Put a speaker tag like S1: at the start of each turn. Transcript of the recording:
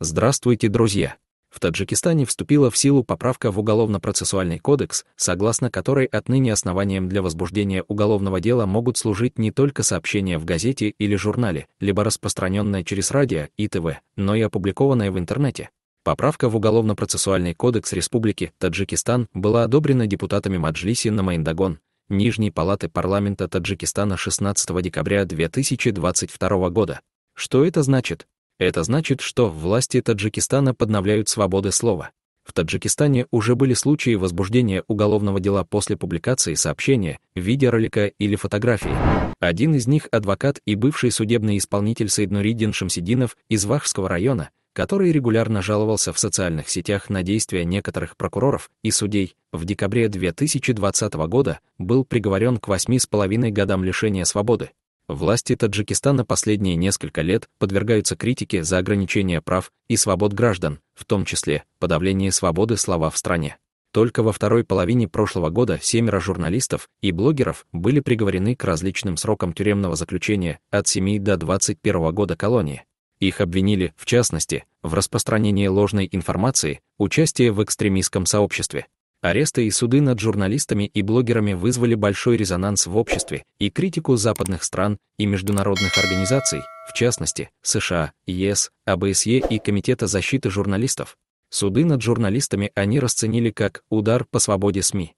S1: Здравствуйте, друзья! В Таджикистане вступила в силу поправка в Уголовно-процессуальный кодекс, согласно которой отныне основанием для возбуждения уголовного дела могут служить не только сообщения в газете или журнале, либо распространенные через радио и ТВ, но и опубликованные в интернете. Поправка в Уголовно-процессуальный кодекс Республики Таджикистан была одобрена депутатами Маджлиси на Майндагон, Нижней палаты парламента Таджикистана 16 декабря 2022 года. Что это значит? Это значит, что власти Таджикистана подновляют свободы слова. В Таджикистане уже были случаи возбуждения уголовного дела после публикации сообщения, видеоролика или фотографии. Один из них — адвокат и бывший судебный исполнитель Саиднуриддин Шамсидинов из Вахского района, который регулярно жаловался в социальных сетях на действия некоторых прокуроров и судей, в декабре 2020 года был приговорен к 8,5 годам лишения свободы. Власти Таджикистана последние несколько лет подвергаются критике за ограничение прав и свобод граждан, в том числе подавление свободы слова в стране. Только во второй половине прошлого года семеро журналистов и блогеров были приговорены к различным срокам тюремного заключения от 7 до 21 года колонии. Их обвинили, в частности, в распространении ложной информации, участии в экстремистском сообществе, Аресты и суды над журналистами и блогерами вызвали большой резонанс в обществе и критику западных стран и международных организаций, в частности, США, ЕС, АБСЕ и Комитета защиты журналистов. Суды над журналистами они расценили как удар по свободе СМИ.